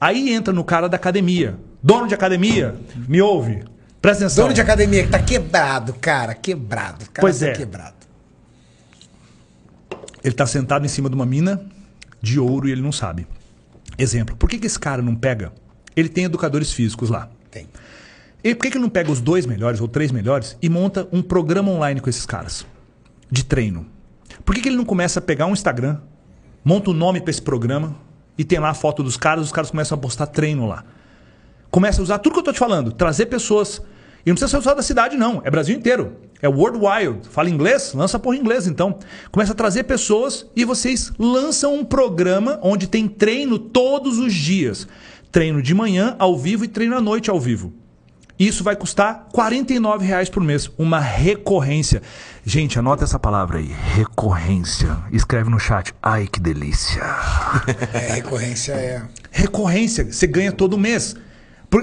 Aí entra no cara da academia. Dono de academia, me ouve. Presta atenção. Dono de academia que tá quebrado, cara. Quebrado. Cara pois tá é. Quebrado. Ele tá sentado em cima de uma mina de ouro e ele não sabe. Exemplo. Por que, que esse cara não pega? Ele tem educadores físicos lá. Tem. E por que, que não pega os dois melhores ou três melhores e monta um programa online com esses caras? De treino. Por que, que ele não começa a pegar um Instagram, monta o um nome para esse programa, e tem lá a foto dos caras, os caras começam a postar treino lá. Começa a usar tudo que eu tô te falando, trazer pessoas. E não precisa ser só da cidade, não. É Brasil inteiro. É World Wild. Fala inglês? Lança por inglês, então. Começa a trazer pessoas e vocês lançam um programa onde tem treino todos os dias. Treino de manhã ao vivo e treino à noite ao vivo. Isso vai custar R$ reais por mês, uma recorrência. Gente, anota essa palavra aí, recorrência. Escreve no chat. Ai, que delícia. É, recorrência é. Recorrência, você ganha todo mês.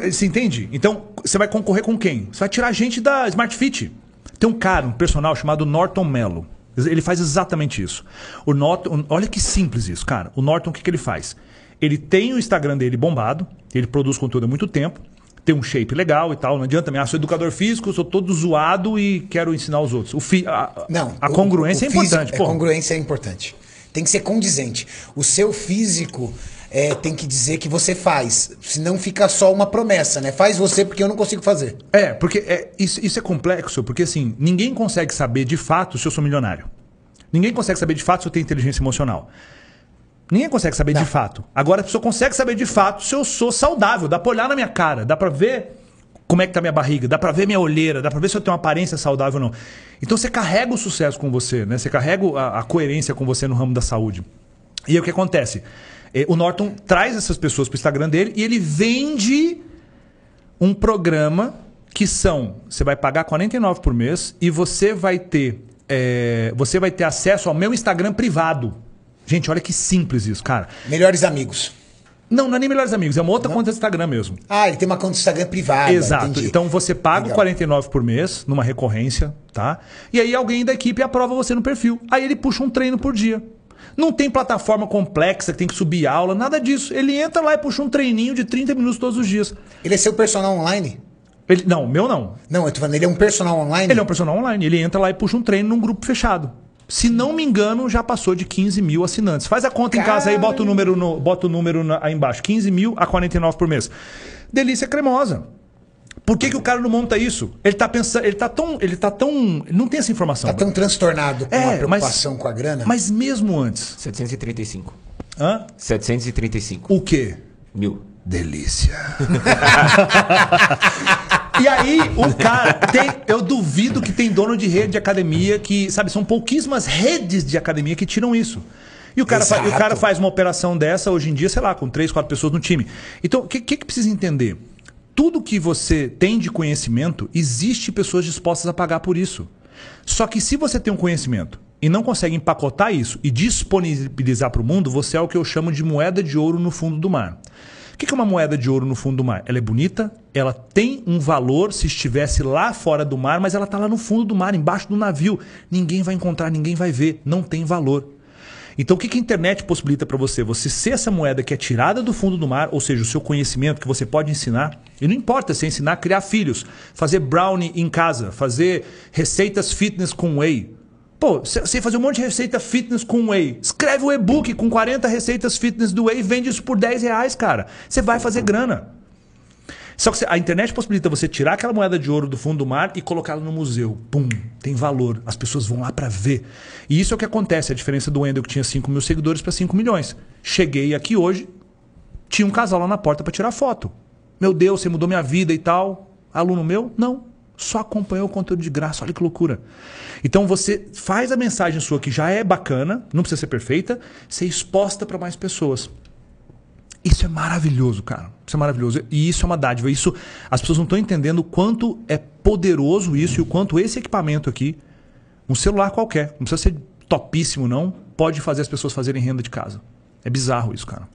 Você entende? Então, você vai concorrer com quem? Você vai tirar a gente da Smart Fit. Tem um cara, um personal chamado Norton Mello. Ele faz exatamente isso. O Norton, olha que simples isso, cara. O Norton, o que, que ele faz? Ele tem o Instagram dele bombado, ele produz conteúdo há muito tempo ter um shape legal e tal. Não adianta também. Né? Ah, sou educador físico, sou todo zoado e quero ensinar os outros. O fi, a, não, a congruência o, o é importante. É, pô. A congruência é importante. Tem que ser condizente. O seu físico é, tem que dizer que você faz. Senão fica só uma promessa, né? Faz você porque eu não consigo fazer. É, porque é, isso, isso é complexo, porque assim, ninguém consegue saber de fato se eu sou milionário. Ninguém consegue saber de fato se eu tenho inteligência emocional. Ninguém consegue saber não. de fato. Agora a pessoa consegue saber de fato se eu sou saudável. Dá pra olhar na minha cara, dá pra ver como é que tá minha barriga, dá pra ver minha olheira, dá pra ver se eu tenho uma aparência saudável ou não. Então você carrega o sucesso com você, né? Você carrega a, a coerência com você no ramo da saúde. E aí o que acontece? É, o Norton traz essas pessoas pro Instagram dele e ele vende um programa que são, você vai pagar 49 por mês e você vai ter, é, você vai ter acesso ao meu Instagram privado. Gente, olha que simples isso, cara. Melhores amigos. Não, não é nem melhores amigos, é uma outra não? conta do Instagram mesmo. Ah, ele tem uma conta do Instagram privada. Exato. Entendi. Então você paga Legal. 49 por mês numa recorrência, tá? E aí alguém da equipe aprova você no perfil. Aí ele puxa um treino por dia. Não tem plataforma complexa que tem que subir aula, nada disso. Ele entra lá e puxa um treininho de 30 minutos todos os dias. Ele é seu personal online? Ele, não, meu não. Não, eu tô falando, ele é um personal online? Ele é um personal online. Ele entra lá e puxa um treino num grupo fechado. Se não me engano, já passou de 15 mil assinantes. Faz a conta Caramba. em casa aí, bota o número, no, bota o número aí embaixo. 15 mil a 49 por mês. Delícia cremosa. Por que, que o cara não monta isso? Ele tá pensando, ele tá tão, ele tá tão, não tem essa informação. Tá tão transtornado com é, a preocupação mas, com a grana. Mas mesmo antes. 735. Hã? 735. O quê? Mil. Delícia. E aí, o cara tem. Eu duvido que tem dono de rede de academia que, sabe, são pouquíssimas redes de academia que tiram isso. E o cara, faz, o cara faz uma operação dessa hoje em dia, sei lá, com três, quatro pessoas no time. Então, o que, que, que precisa entender? Tudo que você tem de conhecimento, existe pessoas dispostas a pagar por isso. Só que se você tem um conhecimento e não consegue empacotar isso e disponibilizar para o mundo, você é o que eu chamo de moeda de ouro no fundo do mar. O que é uma moeda de ouro no fundo do mar? Ela é bonita, ela tem um valor se estivesse lá fora do mar, mas ela está lá no fundo do mar, embaixo do navio. Ninguém vai encontrar, ninguém vai ver, não tem valor. Então, o que a internet possibilita para você? Você ser essa moeda que é tirada do fundo do mar, ou seja, o seu conhecimento que você pode ensinar. E não importa se é ensinar criar filhos, fazer brownie em casa, fazer receitas fitness com whey, Pô, você fazer um monte de receita fitness com whey. Escreve o um e-book com 40 receitas fitness do whey e vende isso por 10 reais, cara. Você vai fazer grana. Só que a internet possibilita você tirar aquela moeda de ouro do fundo do mar e colocá-la no museu. Pum, tem valor. As pessoas vão lá para ver. E isso é o que acontece. A diferença do Wendel que tinha 5 mil seguidores para 5 milhões. Cheguei aqui hoje, tinha um casal lá na porta para tirar foto. Meu Deus, você mudou minha vida e tal. Aluno meu? Não. Só acompanhou o conteúdo de graça, olha que loucura. Então você faz a mensagem sua que já é bacana, não precisa ser perfeita, ser é exposta para mais pessoas. Isso é maravilhoso, cara. Isso é maravilhoso. E isso é uma dádiva. Isso as pessoas não estão entendendo o quanto é poderoso isso e o quanto esse equipamento aqui, um celular qualquer, não precisa ser topíssimo não, pode fazer as pessoas fazerem renda de casa. É bizarro isso, cara.